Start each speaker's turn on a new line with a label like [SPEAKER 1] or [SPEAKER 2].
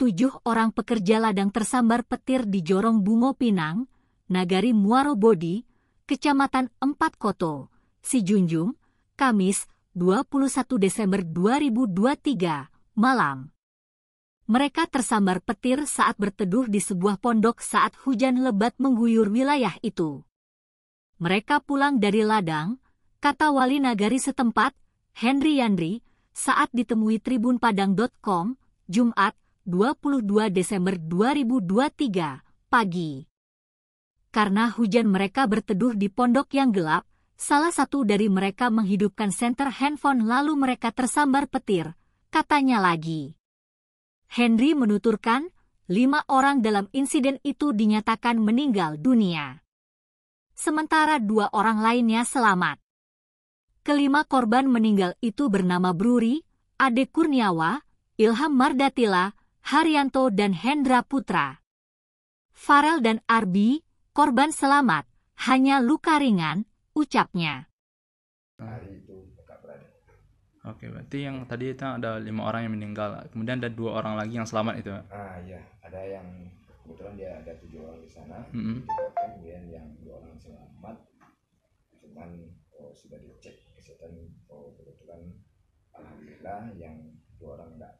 [SPEAKER 1] tujuh orang pekerja ladang tersambar petir di Jorong Bungo Pinang, Nagari Muaro Bodi, Kecamatan Empat Koto, Junjung, Kamis, 21 Desember 2023, malam. Mereka tersambar petir saat berteduh di sebuah pondok saat hujan lebat mengguyur wilayah itu. Mereka pulang dari ladang, kata wali nagari setempat, Henry Yandri, saat ditemui Tribun Padang.com, Jumat, 22 Desember 2023, pagi. Karena hujan mereka berteduh di pondok yang gelap, salah satu dari mereka menghidupkan senter handphone lalu mereka tersambar petir, katanya lagi. Henry menuturkan, lima orang dalam insiden itu dinyatakan meninggal dunia. Sementara dua orang lainnya selamat. Kelima korban meninggal itu bernama Bruri, Ade Kurniawa, Ilham Mardatila, Haryanto dan Hendra Putra. Farel dan Arbi, korban selamat, hanya luka ringan, ucapnya.
[SPEAKER 2] Nah, Oke, berarti yang tadi itu ada lima orang yang meninggal, kemudian ada dua orang lagi yang selamat itu.
[SPEAKER 3] Ah iya, ada yang kebetulan dia ada tujuh orang di sana, mm -hmm. kemudian yang dua orang selamat, cuman oh, sudah dicek kesehatan, oh kebetulan alhamdulillah
[SPEAKER 1] yang dua orang tidak